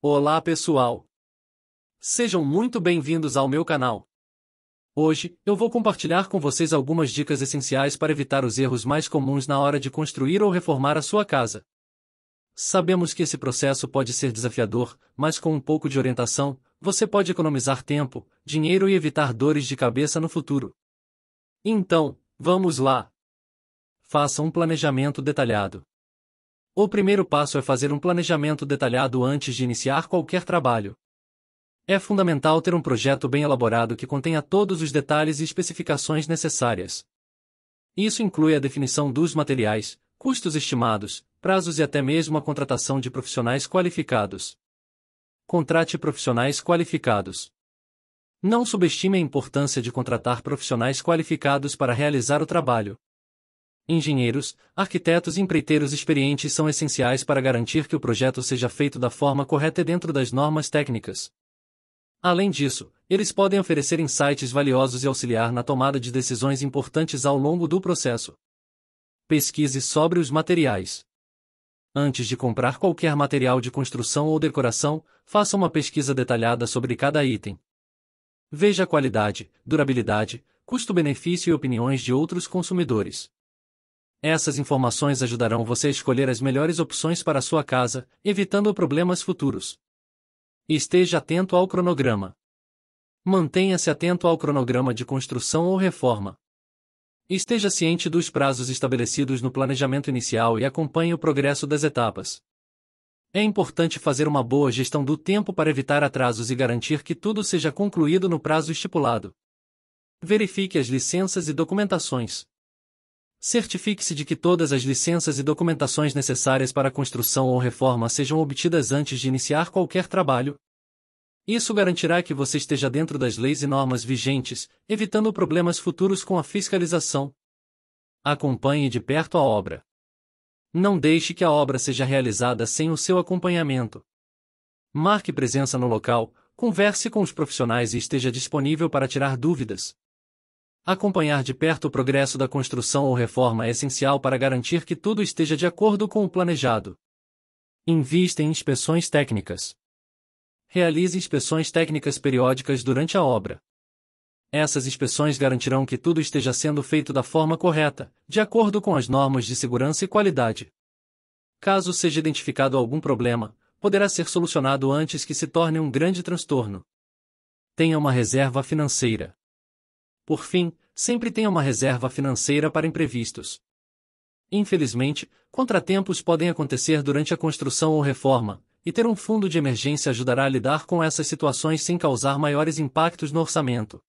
Olá pessoal! Sejam muito bem-vindos ao meu canal. Hoje, eu vou compartilhar com vocês algumas dicas essenciais para evitar os erros mais comuns na hora de construir ou reformar a sua casa. Sabemos que esse processo pode ser desafiador, mas com um pouco de orientação, você pode economizar tempo, dinheiro e evitar dores de cabeça no futuro. Então, vamos lá! Faça um planejamento detalhado. O primeiro passo é fazer um planejamento detalhado antes de iniciar qualquer trabalho. É fundamental ter um projeto bem elaborado que contenha todos os detalhes e especificações necessárias. Isso inclui a definição dos materiais, custos estimados, prazos e até mesmo a contratação de profissionais qualificados. Contrate profissionais qualificados. Não subestime a importância de contratar profissionais qualificados para realizar o trabalho engenheiros, arquitetos e empreiteiros experientes são essenciais para garantir que o projeto seja feito da forma correta e dentro das normas técnicas. Além disso, eles podem oferecer insights valiosos e auxiliar na tomada de decisões importantes ao longo do processo. Pesquise sobre os materiais. Antes de comprar qualquer material de construção ou decoração, faça uma pesquisa detalhada sobre cada item. Veja a qualidade, durabilidade, custo-benefício e opiniões de outros consumidores. Essas informações ajudarão você a escolher as melhores opções para sua casa, evitando problemas futuros. Esteja atento ao cronograma. Mantenha-se atento ao cronograma de construção ou reforma. Esteja ciente dos prazos estabelecidos no planejamento inicial e acompanhe o progresso das etapas. É importante fazer uma boa gestão do tempo para evitar atrasos e garantir que tudo seja concluído no prazo estipulado. Verifique as licenças e documentações. Certifique-se de que todas as licenças e documentações necessárias para construção ou reforma sejam obtidas antes de iniciar qualquer trabalho. Isso garantirá que você esteja dentro das leis e normas vigentes, evitando problemas futuros com a fiscalização. Acompanhe de perto a obra. Não deixe que a obra seja realizada sem o seu acompanhamento. Marque presença no local, converse com os profissionais e esteja disponível para tirar dúvidas. Acompanhar de perto o progresso da construção ou reforma é essencial para garantir que tudo esteja de acordo com o planejado. Invista em inspeções técnicas. Realize inspeções técnicas periódicas durante a obra. Essas inspeções garantirão que tudo esteja sendo feito da forma correta, de acordo com as normas de segurança e qualidade. Caso seja identificado algum problema, poderá ser solucionado antes que se torne um grande transtorno. Tenha uma reserva financeira. Por fim, sempre tenha uma reserva financeira para imprevistos. Infelizmente, contratempos podem acontecer durante a construção ou reforma, e ter um fundo de emergência ajudará a lidar com essas situações sem causar maiores impactos no orçamento.